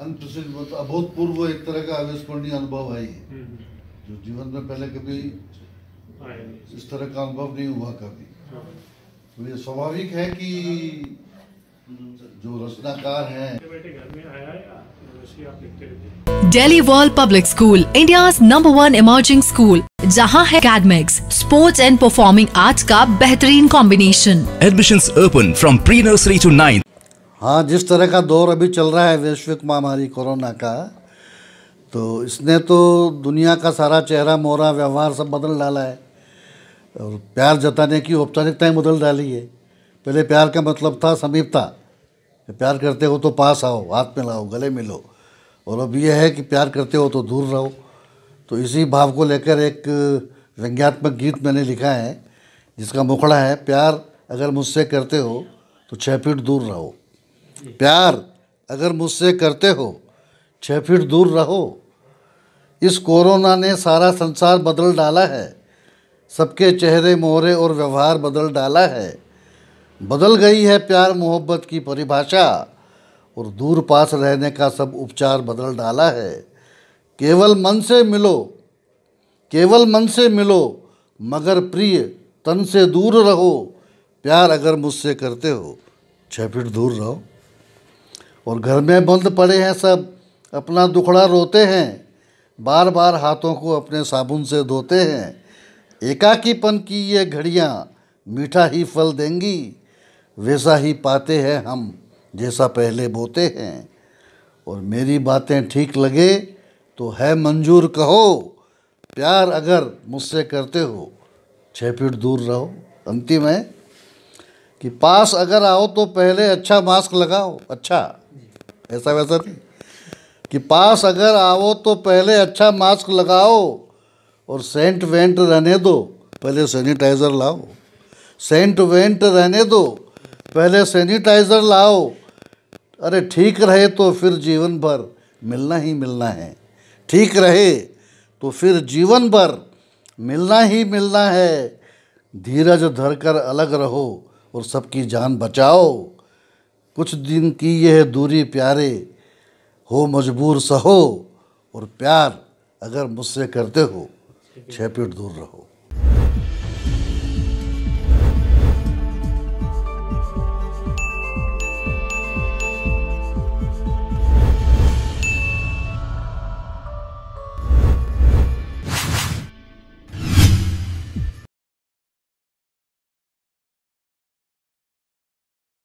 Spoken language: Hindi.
अनप्रेसिडेंट मतलब अभूतपूर्व एक तरह का अविस्मरणीय अनुभव है ये हम्म, हम्म। जो जीवन में पहले कभी इस तरह का अनुभव नहीं हुआ कभी हाँ। तो ये स्वाभाविक है कि जो रचनाकार हैं Delhi world public school India number one emerging school जहां है academics sports and performing arts का बेहतरीन combination admission open from pre nursery to ninth हाँ जिस तरह का दौर अभी चल रहा है वैश्विक महामारी कोरोना का तो इसने तो दुनिया का सारा चेहरा मोहरा व्यवहार सब बदल डाला है और प्यार जताने की औपचारिकताएँ बदल डाली है पहले प्यार का मतलब था समीपता प्यार करते हो तो पास आओ हाथ में लाओ गले मिलो और अब यह है कि प्यार करते हो तो दूर रहो तो इसी भाव को लेकर एक व्यंग्यात्मक गीत मैंने लिखा है जिसका मुखड़ा है प्यार अगर मुझसे करते हो तो छः फीट दूर रहो प्यार अगर मुझसे करते हो छः फीट दूर रहो इस कोरोना ने सारा संसार बदल डाला है सबके चेहरे मोहरे और व्यवहार बदल डाला है बदल गई है प्यार मोहब्बत की परिभाषा और दूर पास रहने का सब उपचार बदल डाला है केवल मन से मिलो केवल मन से मिलो मगर प्रिय तन से दूर रहो प्यार अगर मुझसे करते हो छः फीट दूर रहो और घर में बंद पड़े हैं सब अपना दुखड़ा रोते हैं बार बार हाथों को अपने साबुन से धोते हैं एकाकीपन की ये घड़ियाँ मीठा ही फल देंगी वैसा ही पाते हैं हम जैसा पहले बोते हैं और मेरी बातें ठीक लगे तो है मंजूर कहो प्यार अगर मुझसे करते हो छः फीट दूर रहो अंतिम है कि पास अगर आओ तो पहले अच्छा मास्क लगाओ अच्छा ऐसा वैसा नहीं कि पास अगर आओ तो पहले अच्छा मास्क लगाओ और सेंट वेंट रहने दो पहले सैनिटाइज़र लाओ सेंट वेंट रहने दो पहले सैनिटाइज़र लाओ अरे ठीक रहे तो फिर जीवन भर मिलना ही मिलना है ठीक रहे तो फिर जीवन भर मिलना ही मिलना है धीरज धरकर अलग रहो और सबकी जान बचाओ कुछ दिन की यह दूरी प्यारे हो मजबूर सहो और प्यार अगर मुझसे करते हो छः फीट दूर रहो